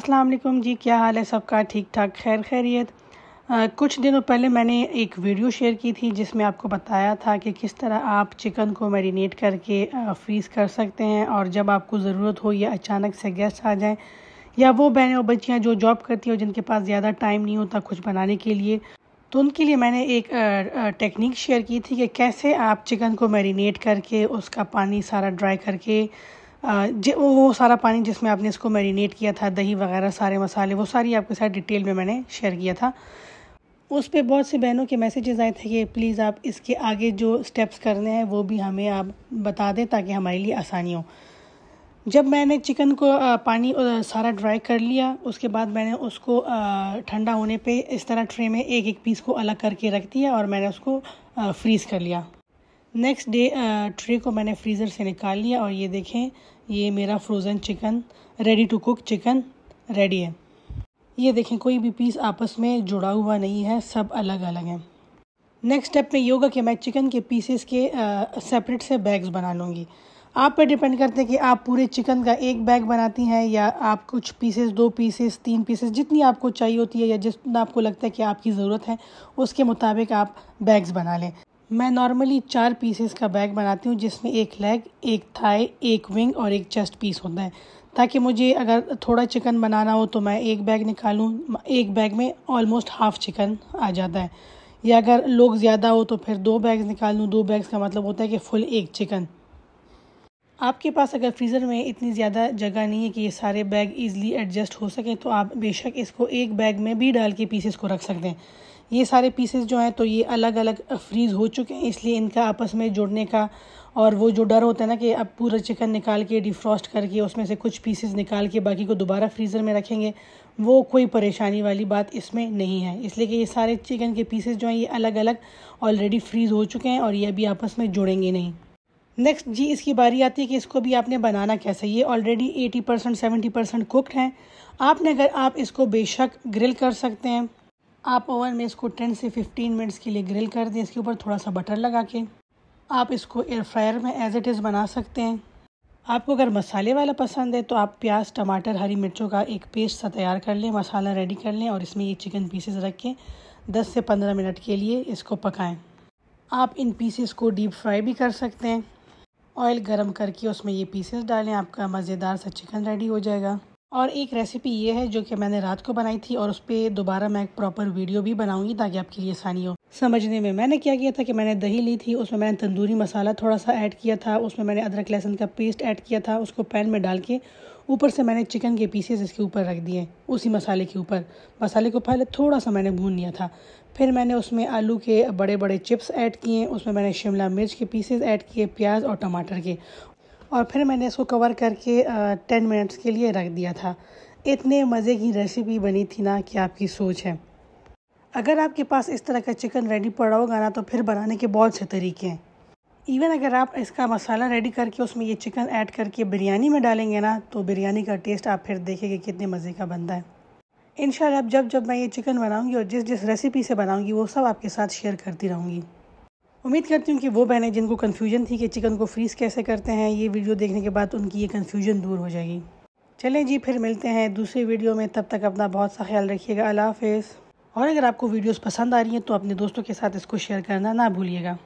अस्सलाम वालेकुम जी क्या हाल है सबका ठीक ठाक खैर खैरियत कुछ दिनों पहले मैंने एक वीडियो शेयर की थी जिसमें आपको बताया था कि किस तरह आप चिकन को मैरिनेट करके फ्रीज़ कर सकते हैं और जब आपको ज़रूरत हो या अचानक से गेस्ट आ जाए या वो बहनें और बच्चियाँ जो जॉब करती हैं जिनके पास ज़्यादा टाइम नहीं होता कुछ बनाने के लिए तो उनके लिए मैंने एक टेक्निक शेयर की थी कि कैसे आप चिकन को मैरिनेट करके उसका पानी सारा ड्राई करके वो वो सारा पानी जिसमें आपने इसको मैरिनेट किया था दही वगैरह सारे मसाले वो सारी आपके साथ डिटेल में मैंने शेयर किया था उस पर बहुत से बहनों के मैसेजेस आए थे कि प्लीज़ आप इसके आगे जो स्टेप्स करने हैं वो भी हमें आप बता दें ताकि हमारे लिए आसानी हो जब मैंने चिकन को पानी सारा ड्राई कर लिया उसके बाद मैंने उसको ठंडा होने पे इस तरह ट्रे में एक एक पीस को अलग करके रख दिया और मैंने उसको फ्रीज़ कर लिया नेक्स्ट डे ट्रे को मैंने फ्रीज़र से निकाल लिया और ये देखें ये मेरा frozen chicken ready to cook chicken ready है ये देखें कोई भी पीस आपस में जुड़ा हुआ नहीं है सब अलग अलग हैं नेक्स्ट स्टेप में ये होगा कि मैं चिकन के पीसेस के सेपरेट uh, से बैग्स बना लूँगी आप पर डिपेंड करते हैं कि आप पूरे चिकन का एक बैग बनाती हैं या आप कुछ पीसेस दो पीसेस तीन पीसेस जितनी आपको चाहिए होती है या जितना आपको लगता है कि आपकी ज़रूरत है उसके मुताबिक आप बैग्स बना लें मैं नॉर्मली चार पीसेस का बैग बनाती हूँ जिसमें एक लेग एक थाई एक विंग और एक चेस्ट पीस होता है ताकि मुझे अगर थोड़ा चिकन बनाना हो तो मैं एक बैग निकालूँ एक बैग में ऑलमोस्ट हाफ़ चिकन आ जाता है या अगर लोग ज़्यादा हो तो फिर दो बैग्स निकाल लूँ दो बैग्स का मतलब होता है कि फुल एक चिकन आपके पास अगर फ्रीज़र में इतनी ज़्यादा जगह नहीं है कि ये सारे बैग इजीली एडजस्ट हो सकें तो आप बेशक इसको एक बैग में भी डाल के पीसेस को रख सकते हैं ये सारे पीसेस जो हैं तो ये अलग अलग फ्रीज़ हो चुके हैं इसलिए इनका आपस में जुड़ने का और वो जो डर होता है ना कि अब पूरा चिकन निकाल के डिफ्रॉस्ट करके उसमें से कुछ पीसेस निकाल के बाकी को दोबारा फ्रीज़र में रखेंगे वो कोई परेशानी वाली बात इसमें नहीं है इसलिए कि ये सारे चिकन के पीसेस जो हैं ये अलग अलग ऑलरेडी फ्रीज़ हो चुके हैं और ये अभी आपस में जुड़ेंगे नहीं नेक्स्ट जी इसकी बारी आती है कि इसको भी आपने बनाना कैसे ये already 80 percent seventy percent cooked हैं आपने अगर आप इसको बेशक ग्रिल कर सकते हैं आप ओवन में इसको 10 से 15 मिनट्स के लिए ग्रिल कर दें इसके ऊपर थोड़ा सा बटर लगा के आप इसको एयर फ्रायर में एज इट इज़ बना सकते हैं आपको अगर मसाले वाला पसंद है तो आप प्याज टमाटर हरी मिर्चों का एक पेस्ट सा तैयार कर लें मसाला रेडी कर लें और इसमें ये चिकन पीसेस रख के दस से पंद्रह मिनट के लिए इसको पकाएं आप इन पीसेस को डीप फ्राई भी कर सकते हैं ऑयल गर्म करके उसमें ये पीसेस डालें आपका मज़ेदार सा चिकन रेडी हो जाएगा और एक रेसिपी ये है जो कि मैंने रात को बनाई थी और उस पर दोबारा मैं एक प्रॉपर वीडियो भी बनाऊंगी ताकि आपके लिए आसानी हो समझने में मैंने क्या किया था कि मैंने दही ली थी उसमें मैंने तंदूरी मसाला थोड़ा सा ऐड किया था उसमें मैंने अदरक लहसुन का पेस्ट ऐड किया था उसको पैन में डाल के ऊपर से मैंने चिकन के पीसेस इसके ऊपर रख दिए उसी मसाले के ऊपर मसाले को पहले थोड़ा सा मैंने भून लिया था फिर मैंने उसमें आलू के बड़े बड़े चिप्स ऐड किए उसमें मैंने शिमला मिर्च के पीसेस ऐड किए प्याज और टमाटर के और फिर मैंने इसको कवर करके टेन मिनट्स के लिए रख दिया था इतने मज़े की रेसिपी बनी थी ना कि आपकी सोच है अगर आपके पास इस तरह का चिकन रेडी पड़ा होगा ना तो फिर बनाने के बहुत से तरीके हैं इवन अगर आप इसका मसाला रेडी करके उसमें ये चिकन ऐड करके बिरयानी में डालेंगे ना तो बिरयानी का टेस्ट आप फिर देखेंगे कितने मज़े का बनता है इन अब जब जब मैं ये चिकन बनाऊँगी और जिस जिस रेसिपी से बनाऊँगी वो सब आपके साथ शेयर करती रहूँगी उम्मीद करती हूँ कि वो बहनें जिनको कन्फ्यूजन थी कि चिकन को फ्रीज़ कैसे करते हैं ये वीडियो देखने के बाद उनकी ये कन्फ्यूजन दूर हो जाएगी चलें जी फिर मिलते हैं दूसरी वीडियो में तब तक अपना बहुत सा ख्याल रखिएगा अल्लाह हाफ और अगर आपको वीडियोस पसंद आ रही हैं तो अपने दोस्तों के साथ इसको शेयर करना ना भूलिएगा